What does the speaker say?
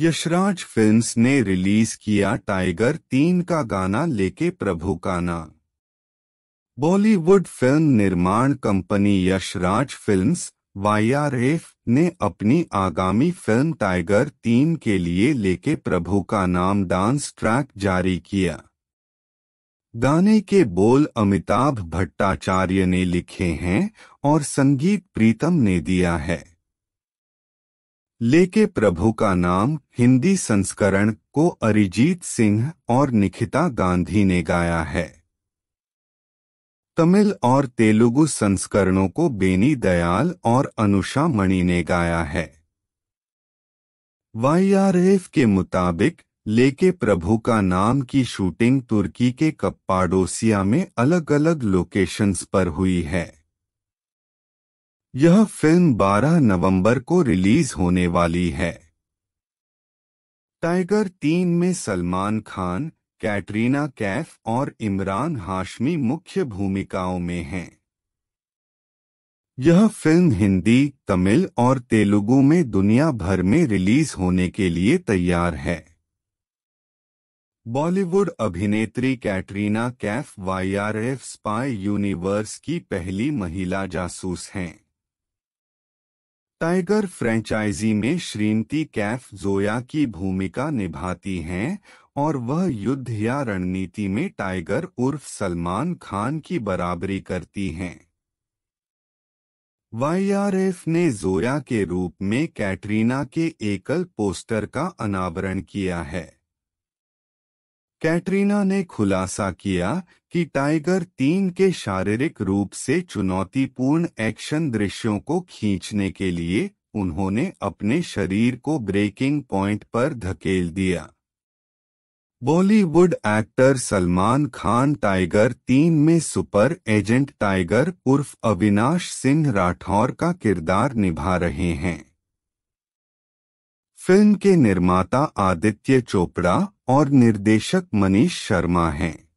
Yashraj films ने release किया Tiger तीन का गाना लेके प्रभु का ना बॉलीवुड फिल्म निर्माण कंपनी यशराज फिल्म्स वाईआरएफ ने अपनी आगामी फिल्म टाइगर तीन के लिए लेके प्रभु का नाम डांस ट्रैक जारी किया गाने के बोल अमिताभ भट्टाचार्य ने लिखे हैं और संगीत प्रीतम ने दिया है लेके प्रभु का नाम हिंदी संस्करण को अरिजीत सिंह और निखिता गांधी ने गाया है तमिल और तेलुगु संस्करणों को बेनी दयाल और अनुषा मणि ने गाया है वाईआरएफ के मुताबिक लेके प्रभु का नाम की शूटिंग तुर्की के कप्पाडोसिया में अलग अलग लोकेशंस पर हुई है यह फिल्म 12 नवंबर को रिलीज होने वाली है टाइगर तीन में सलमान खान कैटरीना कैफ और इमरान हाशमी मुख्य भूमिकाओं में हैं यह फिल्म हिंदी तमिल और तेलुगु में दुनिया भर में रिलीज होने के लिए तैयार है बॉलीवुड अभिनेत्री Katrina Kaif YRF spy universe की पहली महिला जासूस हैं टाइगर फ्रेंचाइजी में श्रीमती कैफ जोया की भूमिका निभाती हैं और वह युद्ध या रणनीति में टाइगर उर्फ सलमान खान की बराबरी करती हैं वाईआरएफ ने जोया के रूप में कैटरीना के एकल पोस्टर का अनावरण किया है कैटरीना ने खुलासा किया कि टाइगर तीन के शारीरिक रूप से चुनौतीपूर्ण एक्शन दृश्यों को खींचने के लिए उन्होंने अपने शरीर को ब्रेकिंग पॉइंट पर धकेल दिया बॉलीवुड एक्टर सलमान खान टाइगर तीन में सुपर एजेंट टाइगर उर्फ अविनाश सिंह राठौर का किरदार निभा रहे हैं फिल्म के निर्माता आदित्य चोपड़ा और निर्देशक मनीष शर्मा हैं